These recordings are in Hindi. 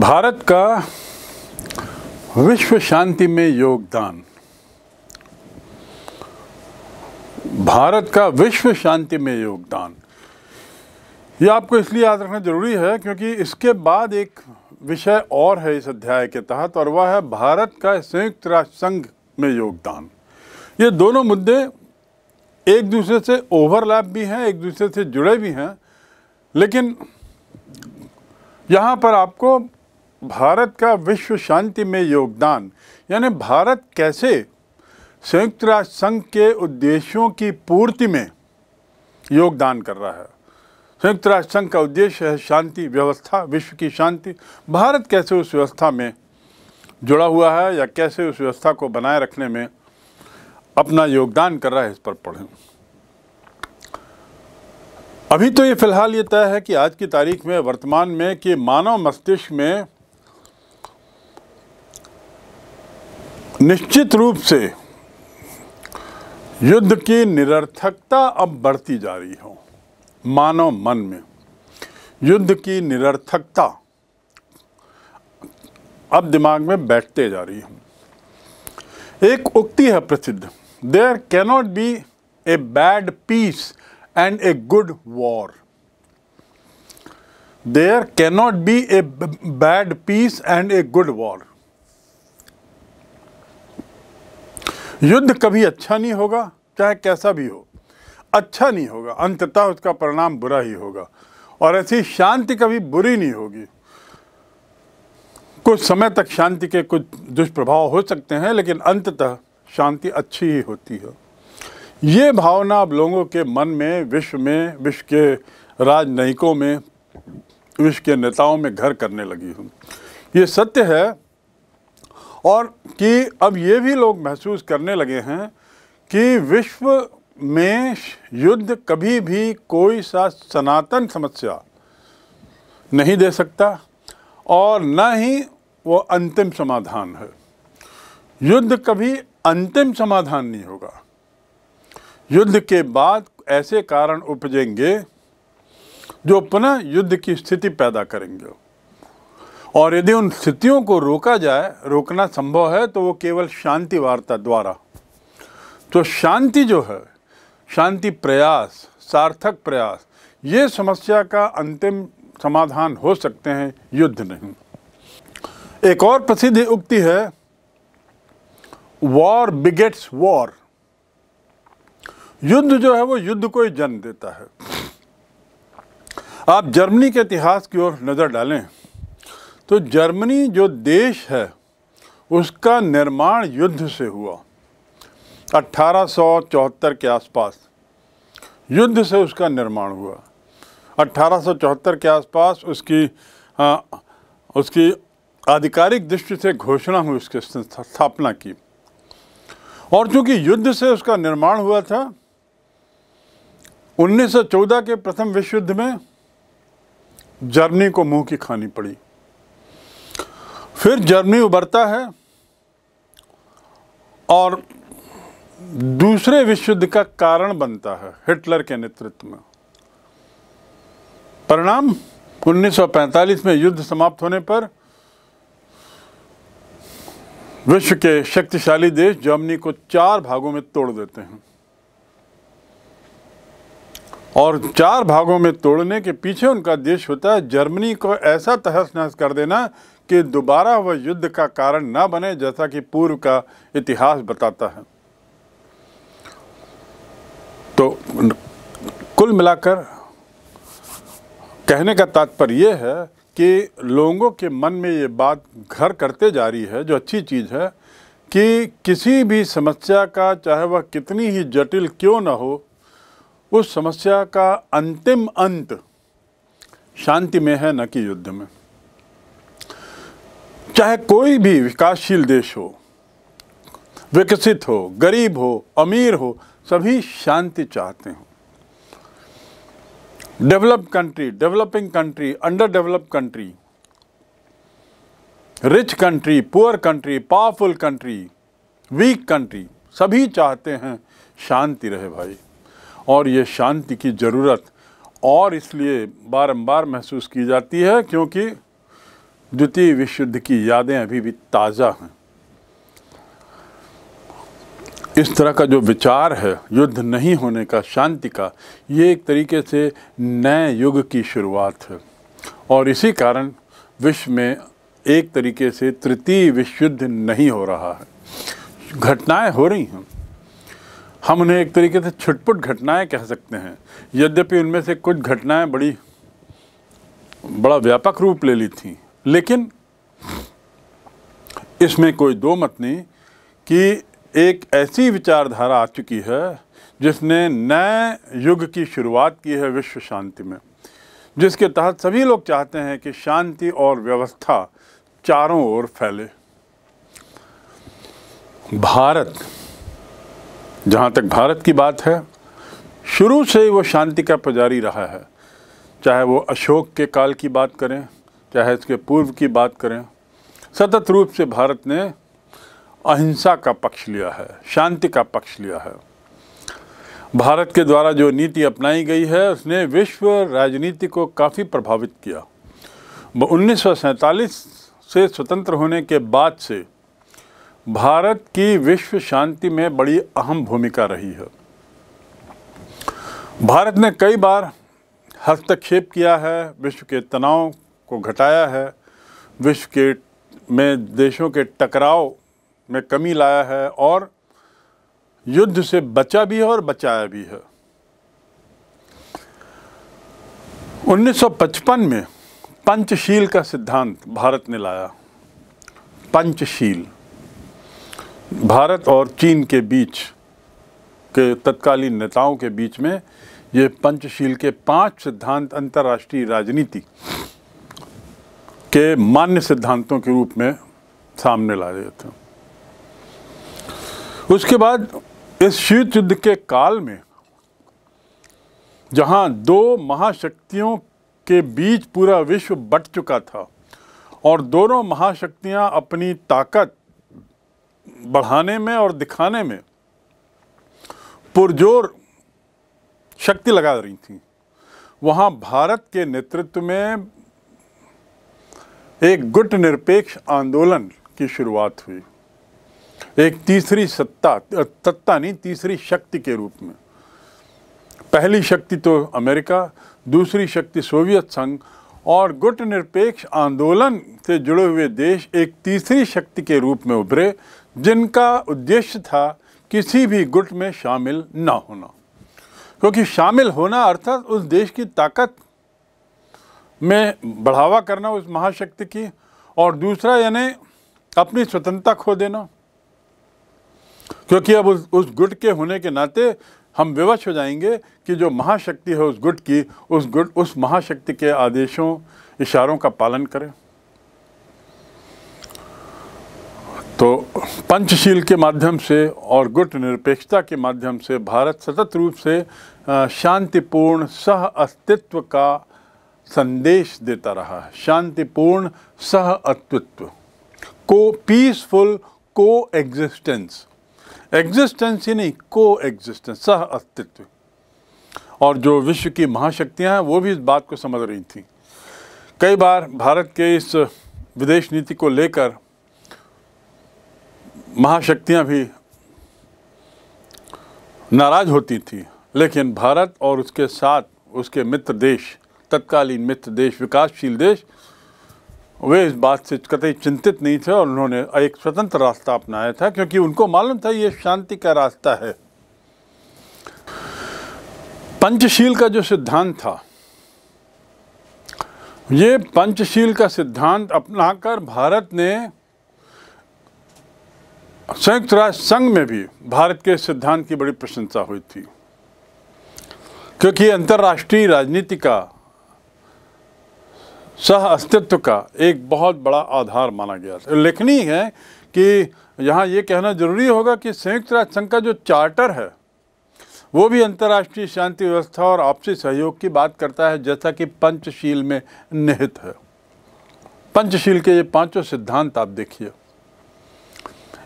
भारत का विश्व शांति में योगदान भारत का विश्व शांति में योगदान ये आपको इसलिए याद रखना ज़रूरी है क्योंकि इसके बाद एक विषय और है इस अध्याय के तहत और वह है भारत का संयुक्त राष्ट्र संघ में योगदान ये दोनों मुद्दे एक दूसरे से ओवरलैप भी हैं एक दूसरे से जुड़े भी हैं लेकिन यहाँ पर आपको भारत का विश्व शांति में योगदान यानी भारत कैसे संयुक्त राष्ट्र संघ के उद्देश्यों की पूर्ति में योगदान कर रहा है संयुक्त राष्ट्र संघ का उद्देश्य है शांति व्यवस्था विश्व की शांति भारत कैसे उस व्यवस्था में जुड़ा हुआ है या कैसे उस व्यवस्था को बनाए रखने में अपना योगदान कर रहा है इस पर पढ़ें अभी तो ये फ़िलहाल ये तय है कि आज की तारीख में वर्तमान में कि मानव मस्तिष्क में निश्चित रूप से युद्ध की निरर्थकता अब बढ़ती जा रही हो मानव मन में युद्ध की निरर्थकता अब दिमाग में बैठते जा रही हूँ एक उक्ति है प्रसिद्ध there cannot be a bad peace and a good war there cannot be a bad peace and a good war युद्ध कभी अच्छा नहीं होगा चाहे कैसा भी हो अच्छा नहीं होगा अंततः उसका परिणाम बुरा ही होगा और ऐसी शांति कभी बुरी नहीं होगी कुछ समय तक शांति के कुछ दुष्प्रभाव हो सकते हैं लेकिन अंततः शांति अच्छी ही होती है ये भावना अब लोगों के मन में विश्व में विश्व के राजनयिकों में विश्व के नेताओं में घर करने लगी हूँ ये सत्य है और कि अब ये भी लोग महसूस करने लगे हैं कि विश्व में युद्ध कभी भी कोई सा सनातन समस्या नहीं दे सकता और न ही वो अंतिम समाधान है युद्ध कभी अंतिम समाधान नहीं होगा युद्ध के बाद ऐसे कारण उपजेंगे जो पुनः युद्ध की स्थिति पैदा करेंगे और यदि उन स्थितियों को रोका जाए रोकना संभव है तो वो केवल शांति वार्ता द्वारा तो शांति जो है शांति प्रयास सार्थक प्रयास ये समस्या का अंतिम समाधान हो सकते हैं युद्ध नहीं एक और प्रसिद्ध उक्ति है वॉर बिगेट्स वॉर युद्ध जो है वो युद्ध को ही जन्म देता है आप जर्मनी के इतिहास की ओर नज़र डालें तो जर्मनी जो देश है उसका निर्माण युद्ध से हुआ 1874 के आसपास युद्ध से उसका निर्माण हुआ 1874 के आसपास उसकी आ, उसकी आधिकारिक दृष्टि से घोषणा हुई उसके स्थापना की और चूंकि युद्ध से उसका निर्माण हुआ था 1914 के प्रथम विश्व युद्ध में जर्मनी को मुंह की खानी पड़ी फिर जर्मनी उभरता है और दूसरे विश्व युद्ध का कारण बनता है हिटलर के नेतृत्व में परिणाम 1945 में युद्ध समाप्त होने पर विश्व के शक्तिशाली देश जर्मनी को चार भागों में तोड़ देते हैं और चार भागों में तोड़ने के पीछे उनका देश होता है जर्मनी को ऐसा तहस नहस कर देना कि दोबारा वह युद्ध का कारण न बने जैसा कि पूर्व का इतिहास बताता है तो कुल मिलाकर कहने का तात्पर्य यह है कि लोगों के मन में ये बात घर करते जा रही है जो अच्छी चीज़ है कि किसी भी समस्या का चाहे वह कितनी ही जटिल क्यों ना हो उस समस्या का अंतिम अंत शांति में है न कि युद्ध में चाहे कोई भी विकासशील देश हो विकसित हो गरीब हो अमीर हो सभी शांति चाहते हो develop country developing country under develop country rich country poor country powerful country weak country सभी चाहते हैं शांति रहे भाई और ये शांति की ज़रूरत और इसलिए बारंबार महसूस की जाती है क्योंकि द्वितीय विश्व युद्ध की यादें अभी भी ताज़ा हैं इस तरह का जो विचार है युद्ध नहीं होने का शांति का ये एक तरीके से नए युग की शुरुआत है और इसी कारण विश्व में एक तरीके से तृतीय विश्व युद्ध नहीं हो रहा है घटनाएं हो रही हैं हम उन्हें एक तरीके से छुटपुट घटनाएं कह सकते हैं यद्यपि उनमें से कुछ घटनाएं बड़ी बड़ा व्यापक रूप ले ली थी लेकिन इसमें कोई दो मत नहीं कि एक ऐसी विचारधारा आ चुकी है जिसने नए युग की शुरुआत की है विश्व शांति में जिसके तहत सभी लोग चाहते हैं कि शांति और व्यवस्था चारों ओर फैले भारत जहाँ तक भारत की बात है शुरू से ही वो शांति का पुजारी रहा है चाहे वो अशोक के काल की बात करें चाहे इसके पूर्व की बात करें सतत रूप से भारत ने अहिंसा का पक्ष लिया है शांति का पक्ष लिया है भारत के द्वारा जो नीति अपनाई गई है उसने विश्व राजनीति को काफ़ी प्रभावित किया उन्नीस से स्वतंत्र होने के बाद से भारत की विश्व शांति में बड़ी अहम भूमिका रही है भारत ने कई बार हस्तक्षेप किया है विश्व के तनाव को घटाया है विश्व के में देशों के टकराव में कमी लाया है और युद्ध से बचा भी है और बचाया भी है 1955 में पंचशील का सिद्धांत भारत ने लाया पंचशील भारत और चीन के बीच के तत्कालीन नेताओं के बीच में ये पंचशील के पांच सिद्धांत अंतर्राष्ट्रीय राजनीति के मान्य सिद्धांतों के रूप में सामने ला जाते हैं उसके बाद इस शीत युद्ध के काल में जहां दो महाशक्तियों के बीच पूरा विश्व बट चुका था और दोनों महाशक्तियां अपनी ताकत बढ़ाने में और दिखाने में पुरजोर शक्ति लगा रही थी वहाँ भारत के नेतृत्व में एक गुट निरपेक्ष आंदोलन की शुरुआत हुई एक तीसरी सत्ता सत्ता नहीं तीसरी शक्ति के रूप में पहली शक्ति तो अमेरिका दूसरी शक्ति सोवियत संघ और गुट निरपेक्ष आंदोलन से जुड़े हुए देश एक तीसरी शक्ति के रूप में उभरे जिनका उद्देश्य था किसी भी गुट में शामिल ना होना क्योंकि शामिल होना अर्थात उस देश की ताकत में बढ़ावा करना उस महाशक्ति की और दूसरा यानी अपनी स्वतंत्रता खो देना क्योंकि अब उस उस गुट के होने के नाते हम विवश हो जाएंगे कि जो महाशक्ति है उस गुट की उस गुट उस महाशक्ति के आदेशों इशारों का पालन करें तो पंचशील के माध्यम से और गुट निरपेक्षता के माध्यम से भारत सतत रूप से शांतिपूर्ण सह अस्तित्व का संदेश देता रहा है शांतिपूर्ण सह अस्तित्व को पीसफुल को एग्जिस्टेंस एग्जिस्टेंस ही नहीं को एग्जिस्टेंस सह अस्तित्व और जो विश्व की महाशक्तियां हैं वो भी इस बात को समझ रही थी कई बार भारत के इस विदेश नीति को लेकर महाशक्तियां भी नाराज होती थी लेकिन भारत और उसके साथ उसके मित्र देश तत्कालीन मित्र देश विकासशील देश वे इस बात से कतई चिंतित नहीं थे और उन्होंने एक स्वतंत्र रास्ता अपनाया था क्योंकि उनको मालूम था ये शांति का रास्ता है पंचशील का जो सिद्धांत था ये पंचशील का सिद्धांत अपनाकर भारत ने संयुक्त राष्ट्र संघ में भी भारत के सिद्धांत की बड़ी प्रशंसा हुई थी क्योंकि अंतर्राष्ट्रीय राजनीति का सह अस्तित्व का एक बहुत बड़ा आधार माना गया था लेखनी है कि यहाँ ये कहना जरूरी होगा कि संयुक्त राष्ट्र संघ का जो चार्टर है वो भी अंतर्राष्ट्रीय शांति व्यवस्था और आपसी सहयोग की बात करता है जैसा कि पंचशील में निहित है पंचशील के ये पांचों सिद्धांत आप देखिए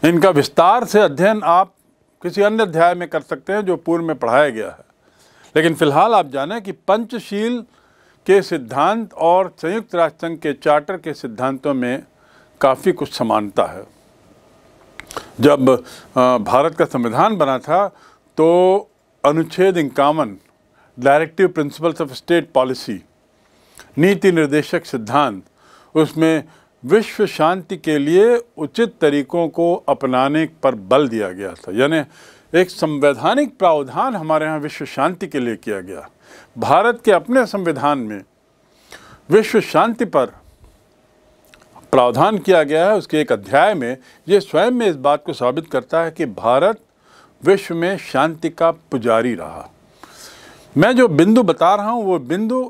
इनका विस्तार से अध्ययन आप किसी अन्य अध्याय में कर सकते हैं जो पूर्व में पढ़ाया गया है लेकिन फिलहाल आप जानें कि पंचशील के सिद्धांत और संयुक्त राष्ट्र संघ के चार्टर के सिद्धांतों में काफ़ी कुछ समानता है जब भारत का संविधान बना था तो अनुच्छेद इक्यावन directive principles of state policy नीति निर्देशक सिद्धांत उसमें विश्व शांति के लिए उचित तरीकों को अपनाने पर बल दिया गया था यानी एक संवैधानिक प्रावधान हमारे यहाँ विश्व शांति के लिए किया गया भारत के अपने संविधान में विश्व शांति पर प्रावधान किया गया है उसके एक अध्याय में ये स्वयं में इस बात को साबित करता है कि भारत विश्व में शांति का पुजारी रहा मैं जो बिंदु बता रहा हूँ वो बिंदु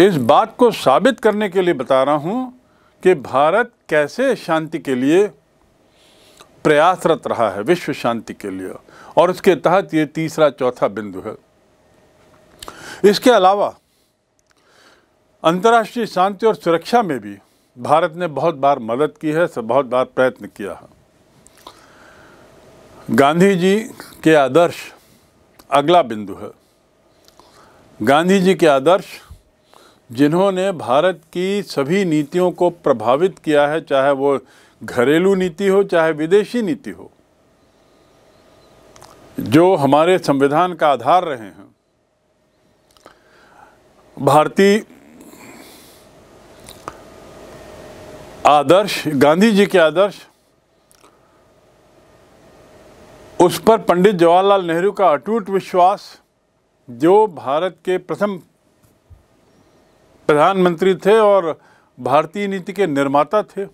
इस बात को साबित करने के लिए बता रहा हूँ कि भारत कैसे शांति के लिए प्रयासरत रहा है विश्व शांति के लिए और उसके तहत ये तीसरा चौथा बिंदु है इसके अलावा अंतर्राष्ट्रीय शांति और सुरक्षा में भी भारत ने बहुत बार मदद की है सब बहुत बार प्रयत्न किया है गांधी जी के आदर्श अगला बिंदु है गांधी जी के आदर्श जिन्होंने भारत की सभी नीतियों को प्रभावित किया है चाहे वो घरेलू नीति हो चाहे विदेशी नीति हो जो हमारे संविधान का आधार रहे हैं भारतीय आदर्श गांधी जी के आदर्श उस पर पंडित जवाहरलाल नेहरू का अटूट विश्वास जो भारत के प्रथम प्रधानमंत्री थे और भारतीय नीति के निर्माता थे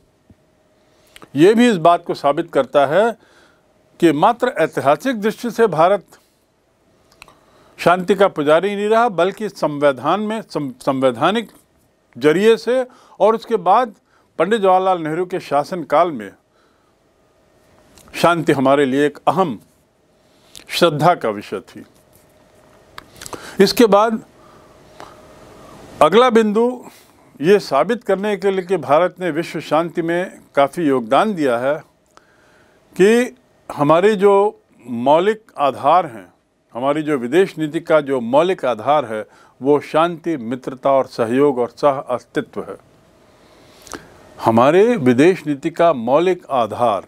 ये भी इस बात को साबित करता है कि मात्र ऐतिहासिक दृष्टि से भारत शांति का पुजारी नहीं रहा बल्कि संवैधान में संवैधानिक जरिए से और उसके बाद पंडित जवाहरलाल नेहरू के शासनकाल में शांति हमारे लिए एक अहम श्रद्धा का विषय थी इसके बाद अगला बिंदु ये साबित करने के लिए कि भारत ने विश्व शांति में काफ़ी योगदान दिया है कि हमारे जो मौलिक आधार हैं हमारी जो विदेश नीति का जो मौलिक आधार है वो शांति मित्रता और सहयोग और सह अस्तित्व है हमारे विदेश नीति का मौलिक आधार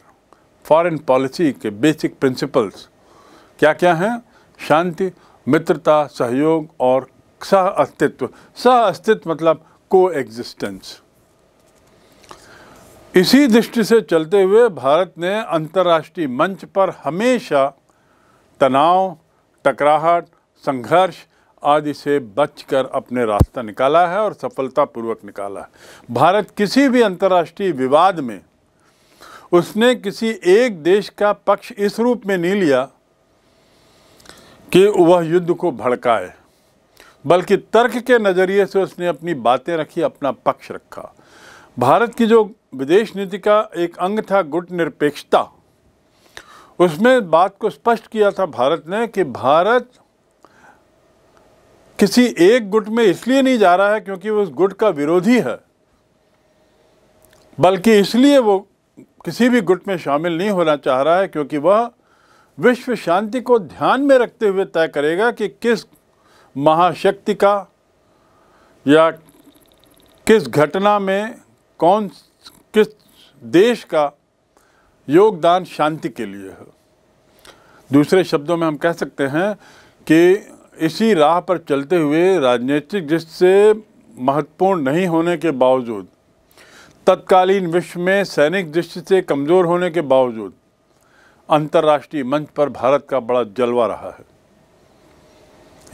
फॉरेन पॉलिसी के बेसिक प्रिंसिपल्स क्या क्या हैं शांति मित्रता सहयोग और सह अस्तित्व सह अस्तित्व मतलब को एग्जिस्टेंस इसी दृष्टि से चलते हुए भारत ने अंतर्राष्ट्रीय मंच पर हमेशा तनाव टकराहट संघर्ष आदि से बचकर अपने रास्ता निकाला है और सफलतापूर्वक निकाला है भारत किसी भी अंतर्राष्ट्रीय विवाद में उसने किसी एक देश का पक्ष इस रूप में नहीं लिया कि वह युद्ध को भड़काए बल्कि तर्क के नज़रिए से उसने अपनी बातें रखी अपना पक्ष रखा भारत की जो विदेश नीति का एक अंग था गुट निरपेक्षता उसमें बात को स्पष्ट किया था भारत ने कि भारत किसी एक गुट में इसलिए नहीं जा रहा है क्योंकि वो उस गुट का विरोधी है बल्कि इसलिए वो किसी भी गुट में शामिल नहीं होना चाह रहा है क्योंकि वह विश्व शांति को ध्यान में रखते हुए तय करेगा कि किस महाशक्ति का या किस घटना में कौन किस देश का योगदान शांति के लिए है दूसरे शब्दों में हम कह सकते हैं कि इसी राह पर चलते हुए राजनीतिक जिससे महत्वपूर्ण नहीं होने के बावजूद तत्कालीन विश्व में सैनिक दृष्टि से कमज़ोर होने के बावजूद अंतर्राष्ट्रीय मंच पर भारत का बड़ा जलवा रहा है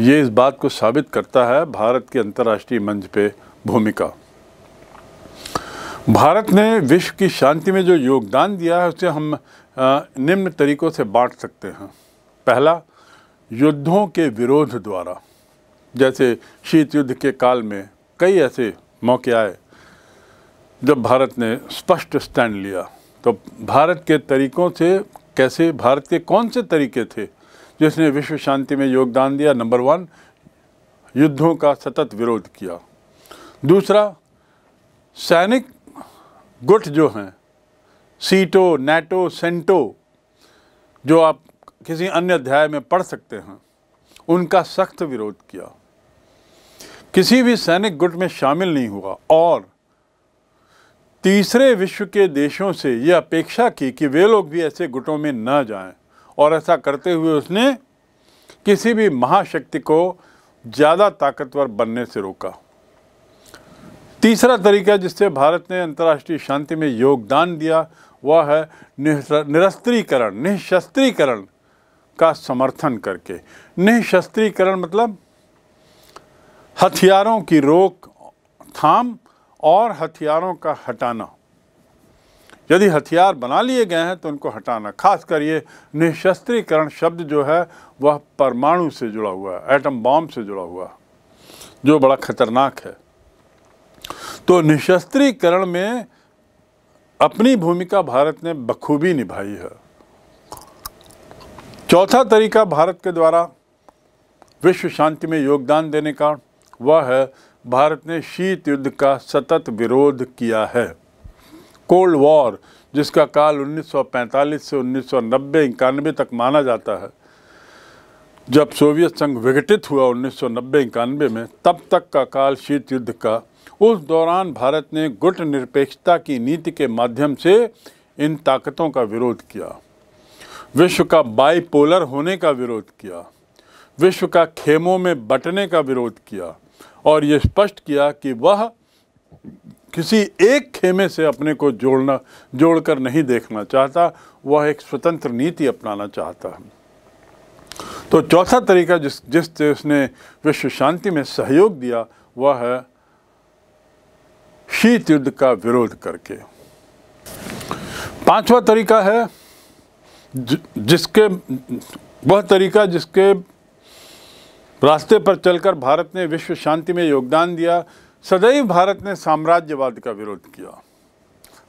ये इस बात को साबित करता है भारत के अंतर्राष्ट्रीय मंच पे भूमिका भारत ने विश्व की शांति में जो योगदान दिया है उसे हम निम्न तरीक़ों से बांट सकते हैं पहला युद्धों के विरोध द्वारा जैसे शीत युद्ध के काल में कई ऐसे मौके आए जब भारत ने स्पष्ट स्टैंड लिया तो भारत के तरीक़ों से कैसे भारत के कौन से तरीके थे जिसने विश्व शांति में योगदान दिया नंबर वन युद्धों का सतत विरोध किया दूसरा सैनिक गुट जो हैं सीटो नेटो सेंटो जो आप किसी अन्य अध्याय में पढ़ सकते हैं उनका सख्त विरोध किया किसी भी सैनिक गुट में शामिल नहीं हुआ और तीसरे विश्व के देशों से यह अपेक्षा की कि वे लोग भी ऐसे गुटों में न जाएं और ऐसा करते हुए उसने किसी भी महाशक्ति को ज़्यादा ताकतवर बनने से रोका तीसरा तरीका जिससे भारत ने अंतर्राष्ट्रीय शांति में योगदान दिया वह है निरस्त्रीकरण निःशस्त्रीकरण का समर्थन करके निःशस्त्रीकरण मतलब हथियारों की रोक थाम और हथियारों का हटाना यदि हथियार बना लिए गए हैं तो उनको हटाना खासकर ये निशस्त्रीकरण शब्द जो है वह परमाणु से जुड़ा हुआ है एटम बॉम्ब से जुड़ा हुआ जो बड़ा खतरनाक है तो निशस्त्रीकरण में अपनी भूमिका भारत ने बखूबी निभाई है चौथा तरीका भारत के द्वारा विश्व शांति में योगदान देने का वह है भारत ने शीत युद्ध का सतत विरोध किया है कोल्ड वॉर जिसका काल 1945 से उन्नीस सौ इक्यानवे तक माना जाता है जब सोवियत संघ विघटित हुआ उन्नीस सौ इक्यानवे में तब तक का काल शीत युद्ध का उस दौरान भारत ने गुट निरपेक्षता की नीति के माध्यम से इन ताकतों का विरोध किया विश्व का बाईपोलर होने का विरोध किया विश्व का खेमों में बटने का विरोध किया और ये स्पष्ट किया कि वह किसी एक खेमे से अपने को जोड़ना जोड़कर नहीं देखना चाहता वह एक स्वतंत्र नीति अपनाना चाहता है तो चौथा तरीका जिस जिस उसने विश्व शांति में सहयोग दिया वह है शीत युद्ध का विरोध करके पांचवा तरीका है जिसके वह तरीका जिसके रास्ते पर चलकर भारत ने विश्व शांति में योगदान दिया सदैव भारत ने साम्राज्यवाद का विरोध किया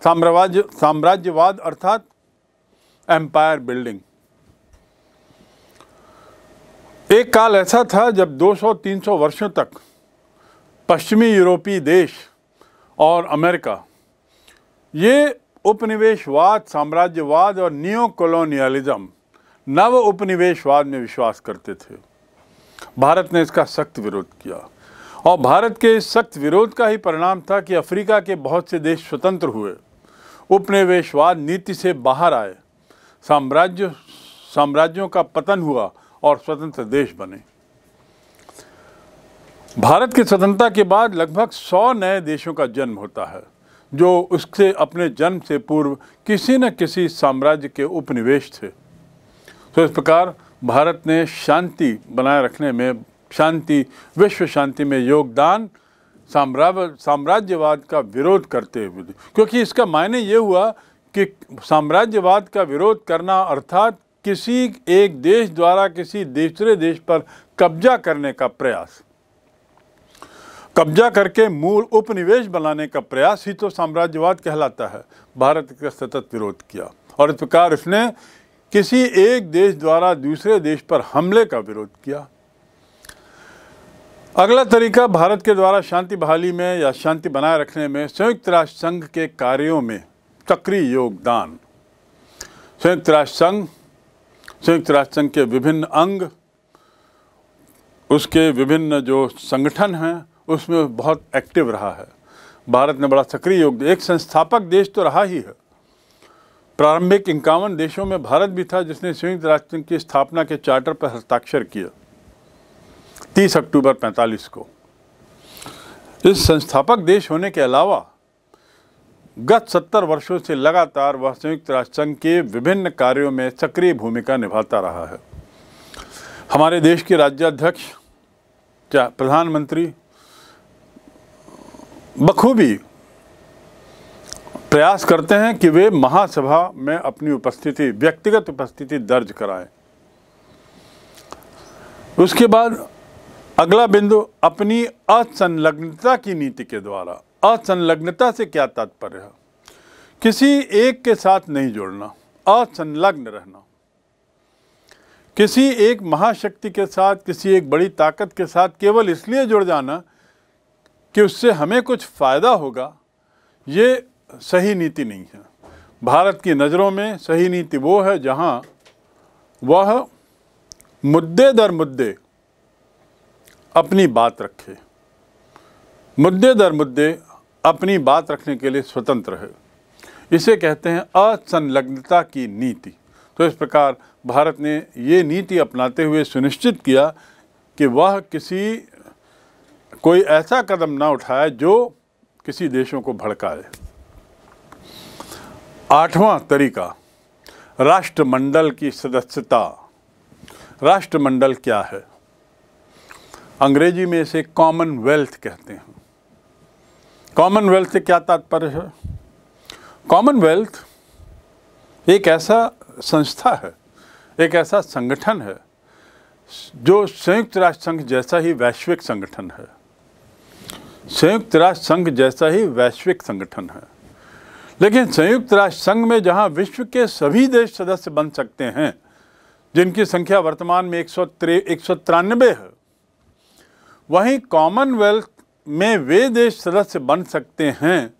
साम्राज्य साम्राज्यवाद अर्थात एम्पायर बिल्डिंग एक काल ऐसा था जब 200-300 वर्षों तक पश्चिमी यूरोपीय देश और अमेरिका ये उपनिवेशवाद साम्राज्यवाद और नियो कॉलोनियलिज्म नव उपनिवेशवाद में विश्वास करते थे भारत ने इसका सख्त विरोध किया और भारत के सख्त विरोध का ही परिणाम था कि अफ्रीका के बहुत से देश स्वतंत्र हुए उपनिवेशवाद नीति से बाहर आए साम्राज्य साम्राज्यों का पतन हुआ और स्वतंत्र देश बने भारत की स्वतंत्रता के बाद लगभग सौ नए देशों का जन्म होता है जो उससे अपने जन्म से पूर्व किसी न किसी साम्राज्य के उपनिवेश थे तो इस प्रकार भारत ने शांति बनाए रखने में शांति विश्व शांति में योगदान साम्राज्यवाद का विरोध करते हुए क्योंकि इसका मायने ये हुआ कि साम्राज्यवाद का विरोध करना अर्थात किसी एक देश द्वारा किसी दूसरे देश पर कब्जा करने का प्रयास कब्जा करके मूल उपनिवेश बनाने का प्रयास ही तो साम्राज्यवाद कहलाता है भारत का सतत विरोध किया और इस प्रकार उसने किसी एक देश द्वारा दूसरे देश पर हमले का विरोध किया अगला तरीका भारत के द्वारा शांति बहाली में या शांति बनाए रखने में संयुक्त राष्ट्र संघ के कार्यों में सक्रिय योगदान संयुक्त राष्ट्र संघ संयुक्त राष्ट्र संघ के विभिन्न अंग उसके विभिन्न जो संगठन हैं उसमें बहुत एक्टिव रहा है भारत ने बड़ा सक्रिय योग एक संस्थापक देश तो रहा ही है प्रारंभिक इक्यावन देशों में भारत भी था जिसने संयुक्त राष्ट्र संघ की स्थापना के चार्टर पर हस्ताक्षर किया 30 अक्टूबर 45 को इस संस्थापक देश होने के अलावा गत 70 वर्षों से लगातार वह संयुक्त राष्ट्र संघ के विभिन्न कार्यों में सक्रिय भूमिका निभाता रहा है हमारे देश के राज्याध्यक्ष प्रधानमंत्री बखूबी प्रयास करते हैं कि वे महासभा में अपनी उपस्थिति व्यक्तिगत उपस्थिति दर्ज कराएं उसके बाद अगला बिंदु अपनी असंलग्नता की नीति के द्वारा असंलग्नता से क्या तात्पर्य है किसी एक के साथ नहीं जोड़ना असंलग्न रहना किसी एक महाशक्ति के साथ किसी एक बड़ी ताकत के साथ केवल इसलिए जुड़ जाना कि उससे हमें कुछ फ़ायदा होगा ये सही नीति नहीं है भारत की नज़रों में सही नीति वो है जहाँ वह मुद्दे दर मुद्दे अपनी बात रखे मुद्दे दर मुद्दे अपनी बात रखने के लिए स्वतंत्र है इसे कहते हैं असंलग्नता की नीति तो इस प्रकार भारत ने ये नीति अपनाते हुए सुनिश्चित किया कि वह किसी कोई ऐसा कदम ना उठाए जो किसी देशों को भड़काए आठवां तरीका राष्ट्रमंडल की सदस्यता राष्ट्रमंडल क्या है अंग्रेजी में इसे कॉमनवेल्थ कहते हैं कॉमनवेल्थ से क्या तात्पर्य है कॉमनवेल्थ एक ऐसा संस्था है एक ऐसा संगठन है जो संयुक्त राष्ट्र संघ जैसा ही वैश्विक संगठन है संयुक्त राष्ट्र संघ जैसा ही वैश्विक संगठन है लेकिन संयुक्त राष्ट्र संघ में जहां विश्व के सभी देश सदस्य बन सकते हैं जिनकी संख्या वर्तमान में एक सौ है वहीं कॉमनवेल्थ में वे देश सदस्य बन सकते हैं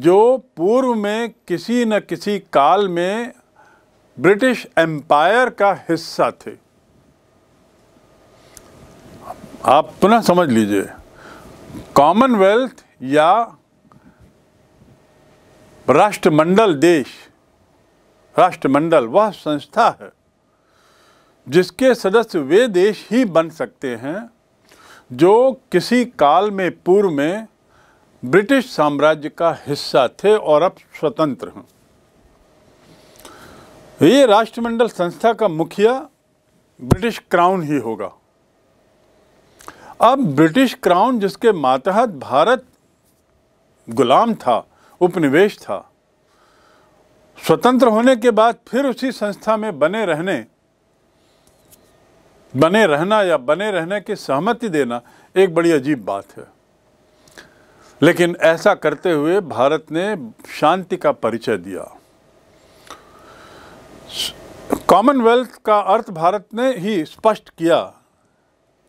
जो पूर्व में किसी न किसी काल में ब्रिटिश एम्पायर का हिस्सा थे आप पुनः समझ लीजिए कॉमनवेल्थ या राष्ट्रमंडल देश राष्ट्रमंडल वह संस्था है जिसके सदस्य वे देश ही बन सकते हैं जो किसी काल में पूर्व में ब्रिटिश साम्राज्य का हिस्सा थे और अब स्वतंत्र हैं ये राष्ट्रमंडल संस्था का मुखिया ब्रिटिश क्राउन ही होगा अब ब्रिटिश क्राउन जिसके मातहत भारत गुलाम था उपनिवेश था स्वतंत्र होने के बाद फिर उसी संस्था में बने रहने बने रहना या बने रहने की सहमति देना एक बड़ी अजीब बात है लेकिन ऐसा करते हुए भारत ने शांति का परिचय दिया कॉमनवेल्थ का अर्थ भारत ने ही स्पष्ट किया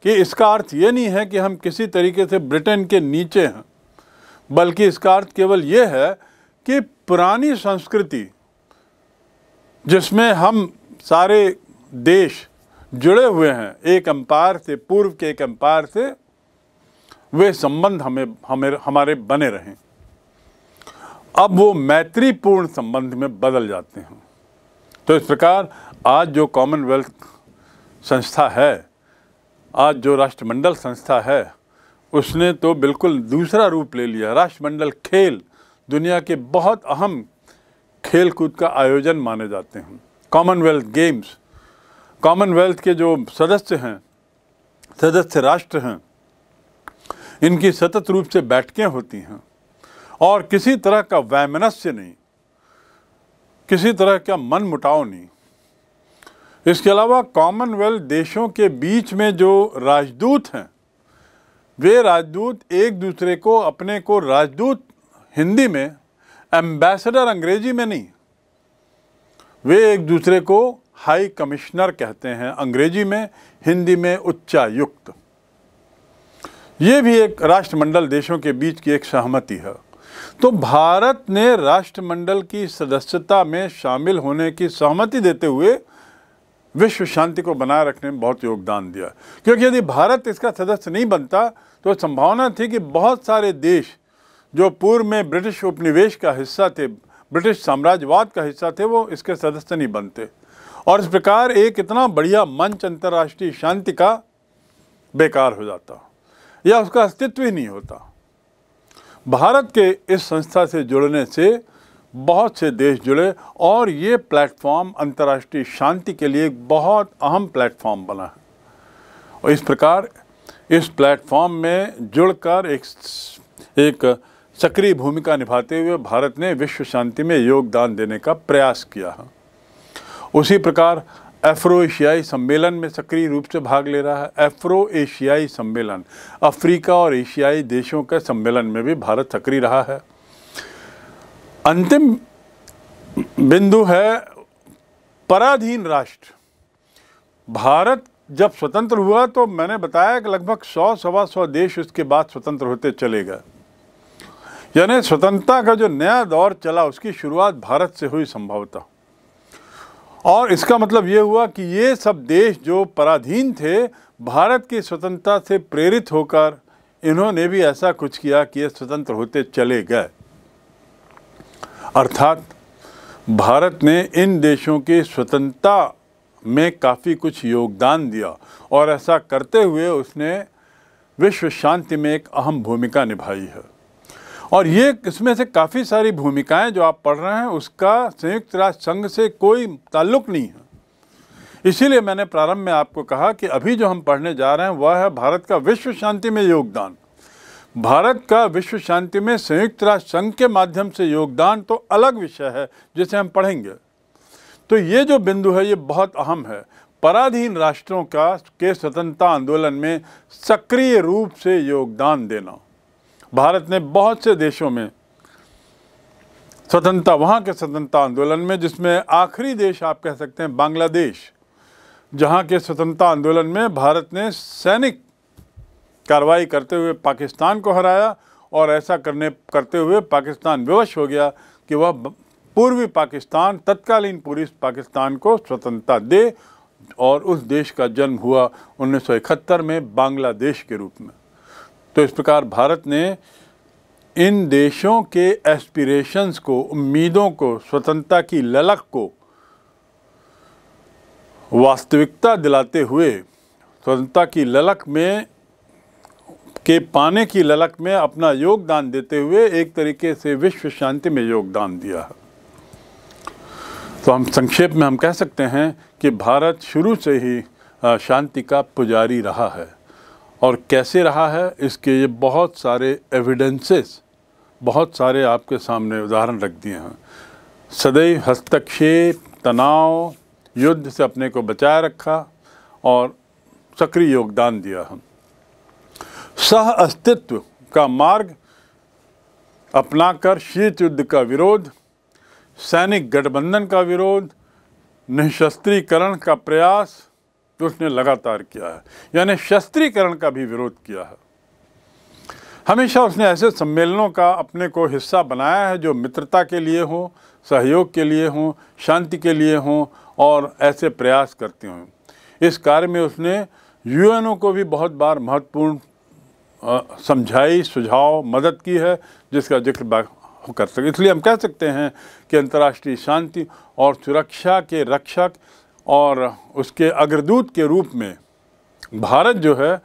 कि इसका अर्थ ये नहीं है कि हम किसी तरीके से ब्रिटेन के नीचे हैं बल्कि इसका अर्थ केवल ये है कि पुरानी संस्कृति जिसमें हम सारे देश जुड़े हुए हैं एक अंपायर से पूर्व के एक अंपायर से वे संबंध हमें हमें हमारे बने रहें अब वो मैत्रीपूर्ण संबंध में बदल जाते हैं तो इस प्रकार आज जो कॉमनवेल्थ संस्था है आज जो राष्ट्रमंडल संस्था है उसने तो बिल्कुल दूसरा रूप ले लिया राष्ट्रमंडल खेल दुनिया के बहुत अहम खेल कूद का आयोजन माने जाते हैं कॉमनवेल्थ गेम्स कॉमनवेल्थ के जो सदस्य हैं सदस्य राष्ट्र हैं इनकी सतत रूप से बैठकें होती हैं और किसी तरह का वैमनस्य नहीं किसी तरह का मन मुटाव नहीं इसके अलावा कॉमनवेल्थ देशों के बीच में जो राजदूत हैं वे राजदूत एक दूसरे को अपने को राजदूत हिंदी में एम्बेसडर अंग्रेजी में नहीं वे एक दूसरे को हाई कमिश्नर कहते हैं अंग्रेजी में हिंदी में उच्चायुक्त ये भी एक राष्ट्रमंडल देशों के बीच की एक सहमति है तो भारत ने राष्ट्रमंडल की सदस्यता में शामिल होने की सहमति देते हुए विश्व शांति को बनाए रखने में बहुत योगदान दिया क्योंकि यदि भारत इसका सदस्य नहीं बनता तो संभावना थी कि बहुत सारे देश जो पूर्व में ब्रिटिश उपनिवेश का हिस्सा थे ब्रिटिश साम्राज्यवाद का हिस्सा थे वो इसके सदस्य नहीं बनते और इस प्रकार एक इतना बढ़िया मंच अंतर्राष्ट्रीय शांति का बेकार हो जाता या उसका अस्तित्व ही नहीं होता भारत के इस संस्था से जुड़ने से बहुत से देश जुड़े और ये प्लेटफॉर्म अंतर्राष्ट्रीय शांति के लिए एक बहुत अहम प्लेटफॉर्म बना है और इस प्रकार इस प्लेटफॉर्म में जुड़कर एक एक सक्रिय भूमिका निभाते हुए भारत ने विश्व शांति में योगदान देने का प्रयास किया है उसी प्रकार एफ्रो एशियाई सम्मेलन में सक्रिय रूप से भाग ले रहा है एफ्रो एशियाई सम्मेलन अफ्रीका और एशियाई देशों के सम्मेलन में भी भारत सक्रिय रहा है अंतिम बिंदु है पराधीन राष्ट्र भारत जब स्वतंत्र हुआ तो मैंने बताया कि लगभग सौ सवा सौ देश उसके बाद स्वतंत्र होते चले गए यानी स्वतंत्रता का जो नया दौर चला उसकी शुरुआत भारत से हुई संभवतः और इसका मतलब ये हुआ कि ये सब देश जो पराधीन थे भारत की स्वतंत्रता से प्रेरित होकर इन्होंने भी ऐसा कुछ किया कि ये स्वतंत्र होते चले गए अर्थात भारत ने इन देशों की स्वतंत्रता में काफ़ी कुछ योगदान दिया और ऐसा करते हुए उसने विश्व शांति में एक अहम भूमिका निभाई है और ये इसमें से काफ़ी सारी भूमिकाएं जो आप पढ़ रहे हैं उसका संयुक्त राष्ट्र संघ से कोई ताल्लुक नहीं है इसीलिए मैंने प्रारंभ में आपको कहा कि अभी जो हम पढ़ने जा रहे हैं वह है भारत का विश्व शांति में योगदान भारत का विश्व शांति में संयुक्त राष्ट्र संघ के माध्यम से योगदान तो अलग विषय है जिसे हम पढ़ेंगे तो ये जो बिंदु है ये बहुत अहम है पराधीन राष्ट्रों का के स्वतंत्रता आंदोलन में सक्रिय रूप से योगदान देना भारत ने बहुत से देशों में स्वतंत्रता वहाँ के स्वतंत्रता आंदोलन में जिसमें आखिरी देश आप कह सकते हैं बांग्लादेश जहाँ के स्वतंत्रता आंदोलन में भारत ने सैनिक कार्रवाई करते हुए पाकिस्तान को हराया और ऐसा करने करते हुए पाकिस्तान विवश हो गया कि वह पूर्वी पाकिस्तान तत्कालीन पूर्वी पाकिस्तान को स्वतंत्रता दे और उस देश का जन्म हुआ 1971 में बांग्लादेश के रूप में तो इस प्रकार भारत ने इन देशों के एस्पिरेशंस को उम्मीदों को स्वतंत्रता की ललक को वास्तविकता दिलाते हुए स्वतंत्रता की ललक में के पाने की ललक में अपना योगदान देते हुए एक तरीके से विश्व शांति में योगदान दिया है तो हम संक्षेप में हम कह सकते हैं कि भारत शुरू से ही शांति का पुजारी रहा है और कैसे रहा है इसके ये बहुत सारे एविडेंसेस बहुत सारे आपके सामने उदाहरण रख दिए हैं सदैव हस्तक्षेप तनाव युद्ध से अपने को बचाए रखा और सक्रिय योगदान दिया हम सह अस्तित्व का मार्ग अपनाकर शीत युद्ध का विरोध सैनिक गठबंधन का विरोध निःशस्त्रीकरण का प्रयास जो तो उसने लगातार किया है यानी शस्त्रीकरण का भी विरोध किया है हमेशा उसने ऐसे सम्मेलनों का अपने को हिस्सा बनाया है जो मित्रता के लिए हों सहयोग के लिए हों शांति के लिए हों और ऐसे प्रयास करते हों इस कार्य में उसने यूएनओ को भी बहुत बार महत्वपूर्ण समझाई सुझाव मदद की है जिसका जिक्र कर सकते इसलिए हम कह सकते हैं कि अंतर्राष्ट्रीय शांति और सुरक्षा के रक्षक और उसके अग्रदूत के रूप में भारत जो है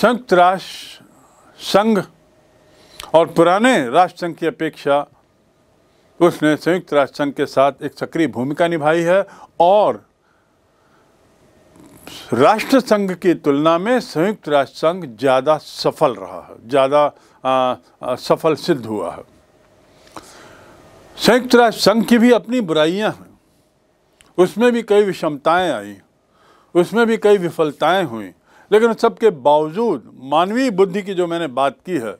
संयुक्त राष्ट्र संघ और पुराने राष्ट्र संघ की अपेक्षा उसने संयुक्त राष्ट्र संघ के साथ एक सक्रिय भूमिका निभाई है और राष्ट्र संघ की तुलना में संयुक्त राष्ट्र संघ ज़्यादा सफल रहा है ज़्यादा सफल सिद्ध हुआ है संयुक्त राष्ट्र संघ की भी अपनी बुराइयां हैं उसमें भी कई विषमताएं आई उसमें भी कई विफलताएं हुई लेकिन उस सबके बावजूद मानवीय बुद्धि की जो मैंने बात की है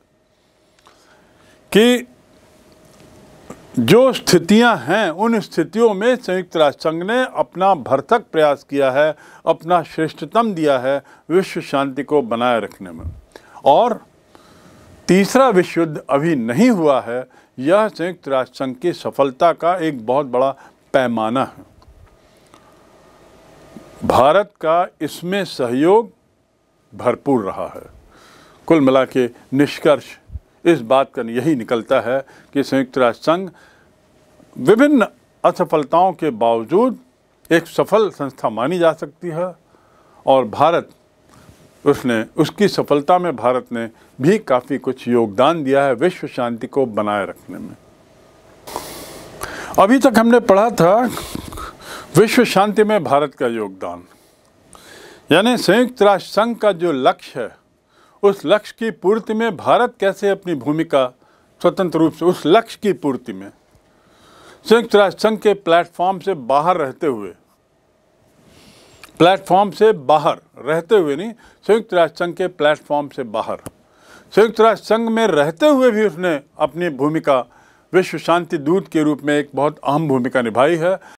कि जो स्थितियां हैं उन स्थितियों में संयुक्त राष्ट्र संघ ने अपना भरतक प्रयास किया है अपना श्रेष्ठतम दिया है विश्व शांति को बनाए रखने में और तीसरा विश्व युद्ध अभी नहीं हुआ है यह संयुक्त राष्ट्र संघ की सफलता का एक बहुत बड़ा पैमाना है भारत का इसमें सहयोग भरपूर रहा है कुल मिला के निष्कर्ष इस बात का यही निकलता है कि संयुक्त राष्ट्र संघ विभिन्न असफलताओं के बावजूद एक सफल संस्था मानी जा सकती है और भारत उसने उसकी सफलता में भारत ने भी काफ़ी कुछ योगदान दिया है विश्व शांति को बनाए रखने में अभी तक हमने पढ़ा था विश्व शांति में भारत का योगदान यानी संयुक्त राष्ट्र संघ का जो लक्ष्य है उस लक्ष्य की पूर्ति में भारत कैसे अपनी भूमिका स्वतंत्र रूप से उस लक्ष्य की पूर्ति में संयुक्त राष्ट्र संघ के प्लेटफॉर्म से बाहर रहते हुए प्लेटफॉर्म से बाहर रहते हुए नहीं संयुक्त राष्ट्र संघ के प्लेटफॉर्म से बाहर संयुक्त राष्ट्र संघ में रहते हुए भी उसने अपनी भूमिका विश्व शांति दूत के रूप में एक बहुत अहम भूमिका निभाई है